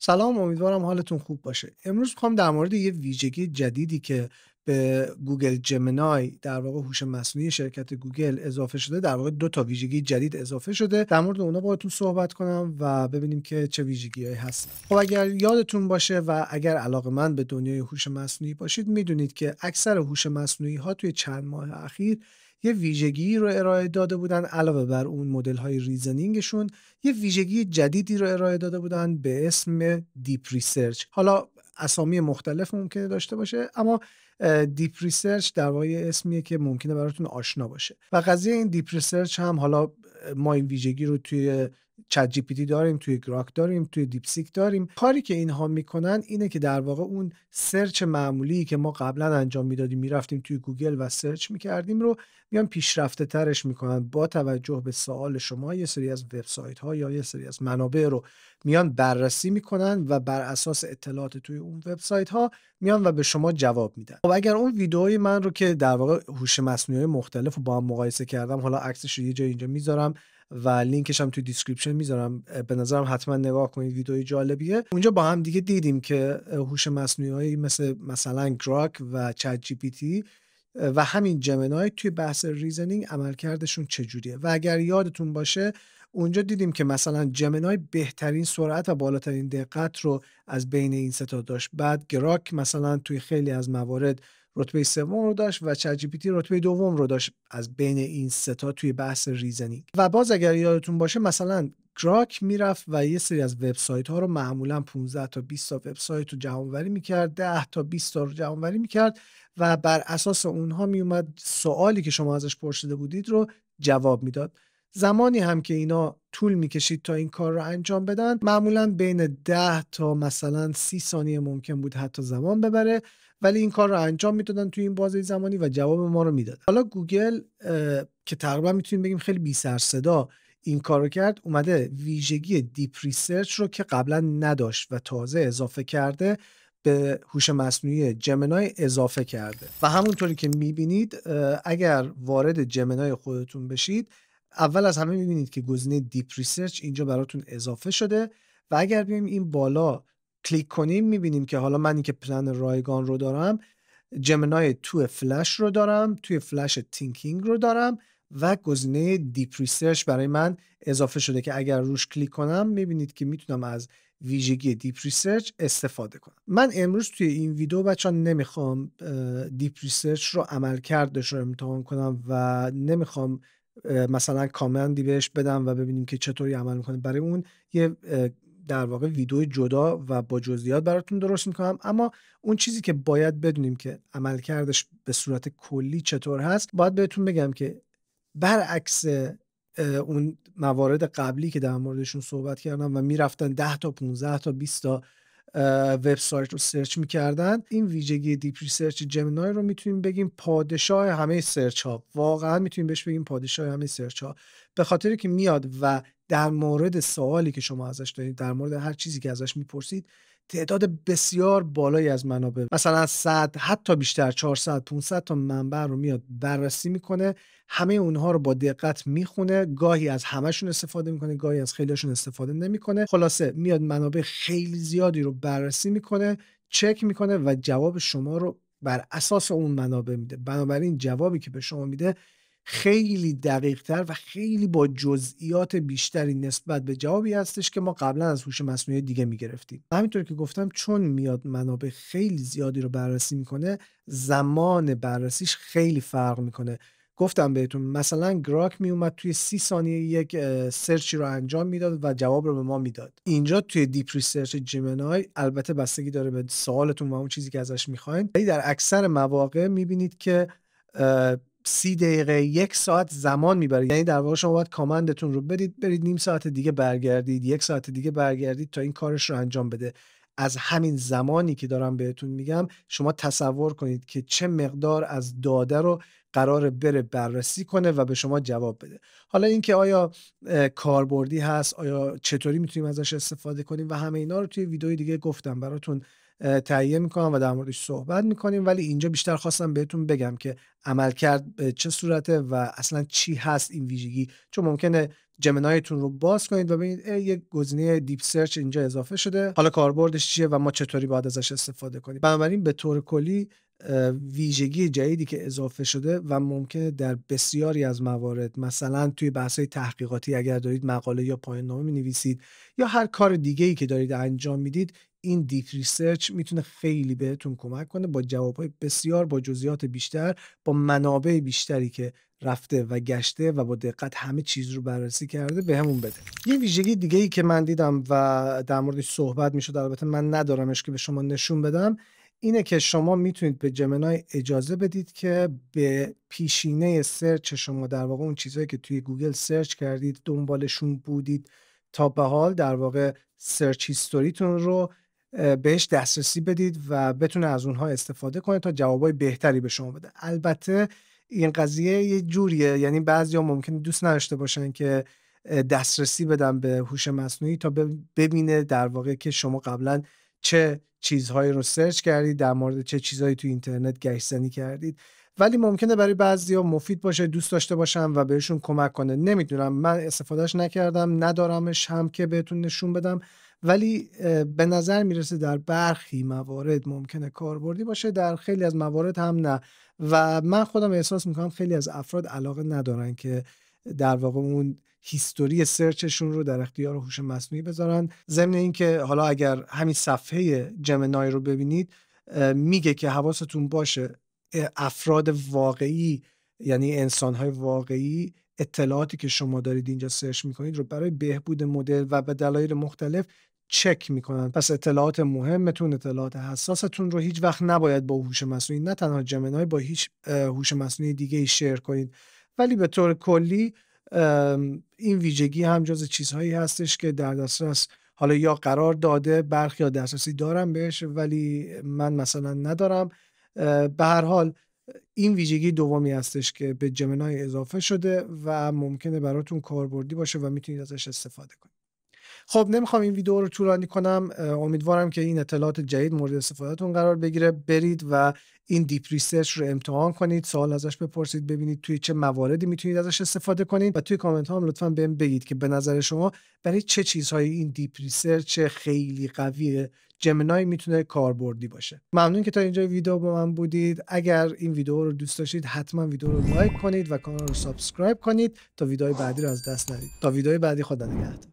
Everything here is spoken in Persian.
سلام امیدوارم حالتون خوب باشه امروز میخوام در مورد یه ویژگی جدیدی که به گوگل جمنای در واقع هوش مصنوعی شرکت گوگل اضافه شده در واقع دو تا ویژگی جدید اضافه شده در مورد اونا باهاتون صحبت کنم و ببینیم که چه ویژگی هست خب اگر یادتون باشه و اگر علاقه من به دنیای هوش مصنوعی باشید میدونید که اکثر هوش مصنوعی ها توی چند ماه اخیر یه ویژگی رو ارائه داده بودن علاوه بر اون مدل های ریزنینگشون یه ویژگی جدیدی رو ارائه داده بودن به اسم دیپ ریسرچ حالا اسامی مختلف ممکنه داشته باشه اما دیپ ریسرچ در واقع اسمیه که ممکنه براتون آشنا باشه و قضیه این دیپ ریسرچ هم حالا ما این ویژگی رو توی چت جی پی داریم توی گراک داریم توی دیپسیک داریم کاری که اینها میکنن اینه که در واقع اون سرچ معمولی که ما قبلا انجام میدادیم میرفتیم توی گوگل و سرچ میکردیم رو میان پیشرفته ترش میکنن با توجه به سوال شما یه سری از وبسایت ها یا یه سری از منابع رو میان بررسی میکنن و بر اساس اطلاعات توی اون وبسایت ها میان و به شما جواب میدن خب اگر اون ویدئوی من رو که در واقع هوش مصنوعی مختلف با هم مقایسه کردم حالا عکسش یه جای اینجا میذارم و لینکش هم توی دیسکریپشن میذارم به نظرم حتما نگاه کنید ویدئوی جالبیه اونجا با هم دیگه دیدیم که هوش مصنوعی هایی مثل مثلا گراک و چت جی پی تی و همین جمنای توی بحث ریزنینگ عملکردشون چجوریه و اگر یادتون باشه اونجا دیدیم که مثلا جمنای بهترین سرعت و بالاترین دقت رو از بین این ستا داشت بعد گراک مثلا توی خیلی از موارد رتبه سوم رو داشت و چت جی رتبه دوم رو داشت از بین این ستا توی بحث ریزنینگ و باز اگر یادتون باشه مثلا گراک میرفت و یه سری از وبسایت ها رو معمولا 15 تا 20 تا وبسایت رو جمعآوری میکرد 10 تا 20 تا رو جمعآوری میکرد و بر اساس اونها میومد سوالی که شما ازش پرسیده بودید رو جواب میداد زمانی هم که اینا طول میکشید تا این کار رو انجام بدن معمولا بین 10 تا مثلا 30 ثانیه ممکن بود حتی زمان ببره ولی این کار رو انجام میدادن توی این بازه زمانی و جواب ما رو میدادن حالا گوگل که تقریبا میتونیم بگیم خیلی بی سر صدا این کار رو کرد اومده ویژگی دیپ ریسرچ رو که قبلا نداشت و تازه اضافه کرده به هوش مصنوعی جمنای اضافه کرده و همونطوری که میبینید اگر وارد جمنای خودتون بشید اول از همه میبینید که گزینه دیپ ریسرچ اینجا براتون اضافه شده و اگر بیایم این بالا کلیک کنیم میبینیم که حالا من که پلن رایگان رو دارم جمنای تو فلش رو دارم توی فلش تینکینگ رو دارم و گزینه دیپ ریسرچ برای من اضافه شده که اگر روش کلیک کنم میبینید که میتونم از ویژگی دیپ ریسرچ استفاده کنم من امروز توی این ویدیو بچه نمیخوام دیپ ریسرچ رو عمل کردش رو امتحان کنم و نمیخوام مثلا کامندی بهش بدم و ببینیم که چطوری عمل میکنه برای اون یه در واقع ویدیو جدا و با جزئیات براتون درست میکنم اما اون چیزی که باید بدونیم که عملکردش به صورت کلی چطور هست باید بهتون بگم که برعکس اون موارد قبلی که در موردشون صحبت کردم و میرفتن 10 تا 15 تا 20 تا وبسایت رو سرچ میکردن این ویژگی دیپ ریسرچ جمینای رو میتونیم بگیم پادشاه همه سرچ ها واقعا میتونیم بهش بگیم پادشاه همه سرچ ها به خاطری که میاد و در مورد سوالی که شما ازش دارید در مورد هر چیزی که ازش میپرسید تعداد بسیار بالایی از منابع مثلا 100 حتی بیشتر 400 500 تا منبع رو میاد بررسی میکنه همه اونها رو با دقت میخونه گاهی از همشون استفاده میکنه گاهی از خیلیشون استفاده نمیکنه خلاصه میاد منابع خیلی زیادی رو بررسی میکنه چک میکنه و جواب شما رو بر اساس اون منابع میده بنابراین جوابی که به شما میده خیلی دقیقتر و خیلی با جزئیات بیشتری نسبت به جوابی هستش که ما قبلا از هوش مصنوعی دیگه میگرفتیم همینطور که گفتم چون میاد منابع خیلی زیادی رو بررسی میکنه زمان بررسیش خیلی فرق میکنه گفتم بهتون مثلا گراک میومد توی سی ثانیه یک سرچی رو انجام میداد و جواب رو به ما میداد اینجا توی دیپ ریسرچ جیمنای البته بستگی داره به سوالتون و اون چیزی که ازش میخواین ولی در اکثر مواقع میبینید که سی دقیقه یک ساعت زمان میبرید یعنی در واقع شما باید کامندتون رو بدید برید نیم ساعت دیگه برگردید یک ساعت دیگه برگردید تا این کارش رو انجام بده از همین زمانی که دارم بهتون میگم شما تصور کنید که چه مقدار از داده رو قرار بره بررسی کنه و به شما جواب بده حالا اینکه آیا کاربردی هست آیا چطوری میتونیم ازش استفاده کنیم و همه اینا رو توی ویدیوی دیگه گفتم براتون تهیه میکنم و در موردش صحبت میکنیم ولی اینجا بیشتر خواستم بهتون بگم که عمل کرد به چه صورته و اصلا چی هست این ویژگی چون ممکنه جمنایتون رو باز کنید و ببینید یه گزینه دیپ سرچ اینجا اضافه شده حالا کاربردش چیه و ما چطوری باید ازش استفاده کنیم بنابراین به طور کلی ویژگی جدیدی که اضافه شده و ممکنه در بسیاری از موارد مثلا توی بحث تحقیقاتی اگر دارید مقاله یا پایان نامه می نویسید یا هر کار دیگه که دارید انجام میدید این دیپ ریسرچ میتونه خیلی بهتون کمک کنه با جوابهای بسیار با جزئیات بیشتر با منابع بیشتری که رفته و گشته و با دقت همه چیز رو بررسی کرده به بده یه ویژگی دیگه که من دیدم و در موردش صحبت میشد البته من ندارمش که به شما نشون بدم اینه که شما میتونید به جمنای اجازه بدید که به پیشینه سرچ شما در واقع اون چیزهایی که توی گوگل سرچ کردید دنبالشون بودید تا به حال در واقع سرچ هیستوریتون رو بهش دسترسی بدید و بتونه از اونها استفاده کنه تا جوابای بهتری به شما بده البته این قضیه یه جوریه یعنی بعضیا ممکنه دوست نداشته باشن که دسترسی بدن به هوش مصنوعی تا ببینه در واقع که شما قبلا چه چیزهایی رو سرچ کردید در مورد چه چیزهایی تو اینترنت گشتنی کردید ولی ممکنه برای بعضیا مفید باشه دوست داشته باشم و بهشون کمک کنه نمیدونم من استفادهش نکردم ندارمش هم که بهتون نشون بدم ولی به نظر میرسه در برخی موارد ممکنه کاربردی باشه در خیلی از موارد هم نه و من خودم احساس میکنم خیلی از افراد علاقه ندارن که در واقع اون هیستوری سرچشون رو در اختیار هوش مصنوعی بذارن ضمن اینکه حالا اگر همین صفحه جمنای رو ببینید میگه که حواستون باشه افراد واقعی یعنی انسانهای واقعی اطلاعاتی که شما دارید اینجا سرچ میکنید رو برای بهبود مدل و به دلایل مختلف چک میکنن پس اطلاعات مهمتون اطلاعات حساستون رو هیچ وقت نباید با هوش مصنوعی نه تنها جمنای با هیچ هوش مصنوعی دیگه ای شیر کنید ولی به طور کلی این ویژگی هم جز چیزهایی هستش که در دسترس حالا یا قرار داده برخی یا دسترسی دارم بهش ولی من مثلا ندارم به هر حال این ویژگی دومی هستش که به جمنای اضافه شده و ممکنه براتون کاربردی باشه و میتونید ازش استفاده کنید خب نمیخوام این ویدیو رو طولانی کنم امیدوارم که این اطلاعات جدید مورد استفادهتون قرار بگیره برید و این دیپ ریسرچ رو امتحان کنید سوال ازش بپرسید ببینید توی چه مواردی میتونید ازش استفاده کنید و توی کامنت ها هم لطفا بهم بگید که به نظر شما برای چه چیزهایی این دیپ ریسرچ خیلی قوی جمنای میتونه کاربردی باشه ممنون که تا اینجا ویدیو با من بودید اگر این ویدیو رو دوست داشتید حتما ویدیو رو لایک کنید و کانال رو سابسکرایب کنید تا ویدیوهای بعدی رو از دست ندید تا ویدیوهای بعدی خدا نگهدار